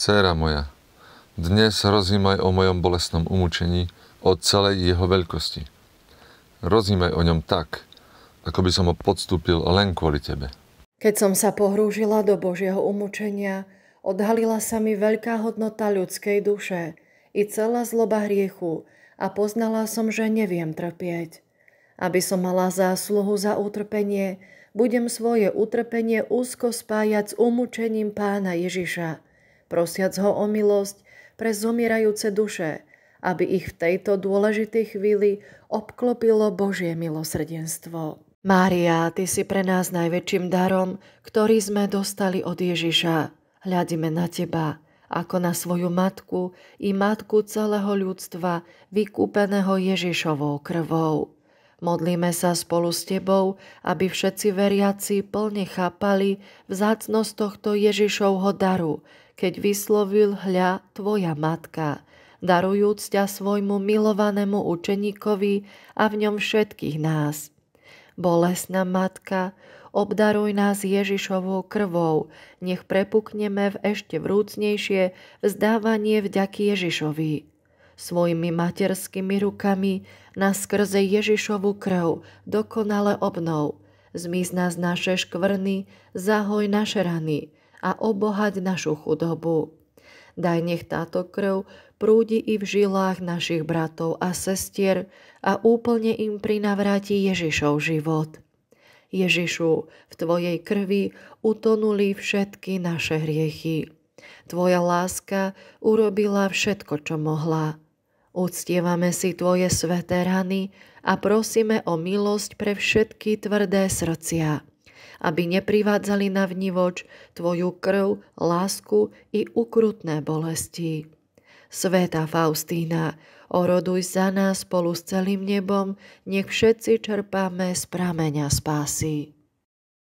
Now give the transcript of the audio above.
Céra moja, dnes rozímaj o mojom bolestnom umúčení, o celej jeho veľkosti. Rozímaj o ňom tak, ako by som ho podstúpil len kvôli tebe. Keď som sa pohrúžila do Božieho umúčenia, odhalila sa mi veľká hodnota ľudskej duše i celá zloba hriechu a poznala som, že neviem trpieť. Aby som mala zásluhu za utrpenie, budem svoje utrpenie úzko spájať s umúčením pána Ježiša, prosiac ho o milosť pre zomierajúce duše, aby ich v tejto dôležitej chvíli obklopilo Božie milosrdenstvo. Mária, Ty si pre nás najväčším darom, ktorý sme dostali od Ježiša. Hľadíme na Teba, ako na svoju matku i matku celého ľudstva, vykúpeného Ježišovou krvou. Modlíme sa spolu s Tebou, aby všetci veriaci plne chápali vzácnosť tohto Ježišovho daru, keď vyslovil hľa Tvoja Matka, darujúc ťa svojmu milovanému učeníkovi a v ňom všetkých nás. Bolesná Matka, obdaruj nás Ježišovou krvou, nech prepukneme v ešte vrúcnejšie vzdávanie vďaky Ježišovi svojimi materskými rukami na skrze Ježišovu krv dokonale obnov. Zmiz nás naše škvrny, zahoj naše rany a obohať našu chudobu. Daj nech táto krv prúdi i v žilách našich bratov a sestier a úplne im prinavráti Ježišov život. Ježišu, v Tvojej krvi utonuli všetky naše hriechy. Tvoja láska urobila všetko, čo mohla. Uctievame si Tvoje sveté rany a prosíme o milosť pre všetky tvrdé srdcia, aby neprivádzali na vnívoč Tvoju krv, lásku i ukrutné bolesti. Sveta Faustína, oroduj za nás spolu s celým nebom, nech všetci čerpáme z prameňa spásy.